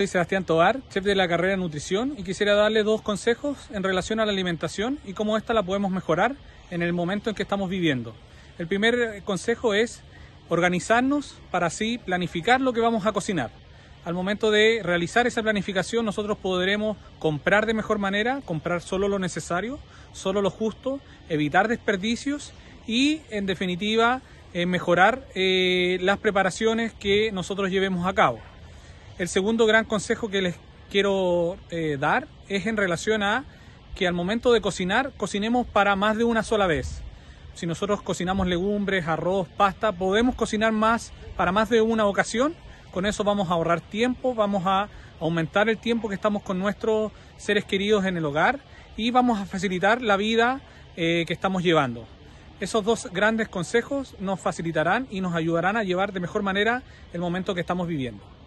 Soy Sebastián Tobar, chef de la carrera nutrición y quisiera darle dos consejos en relación a la alimentación y cómo esta la podemos mejorar en el momento en que estamos viviendo. El primer eh, consejo es organizarnos para así planificar lo que vamos a cocinar. Al momento de realizar esa planificación nosotros podremos comprar de mejor manera, comprar solo lo necesario, solo lo justo, evitar desperdicios y en definitiva eh, mejorar eh, las preparaciones que nosotros llevemos a cabo. El segundo gran consejo que les quiero eh, dar es en relación a que al momento de cocinar, cocinemos para más de una sola vez. Si nosotros cocinamos legumbres, arroz, pasta, podemos cocinar más para más de una ocasión. Con eso vamos a ahorrar tiempo, vamos a aumentar el tiempo que estamos con nuestros seres queridos en el hogar y vamos a facilitar la vida eh, que estamos llevando. Esos dos grandes consejos nos facilitarán y nos ayudarán a llevar de mejor manera el momento que estamos viviendo.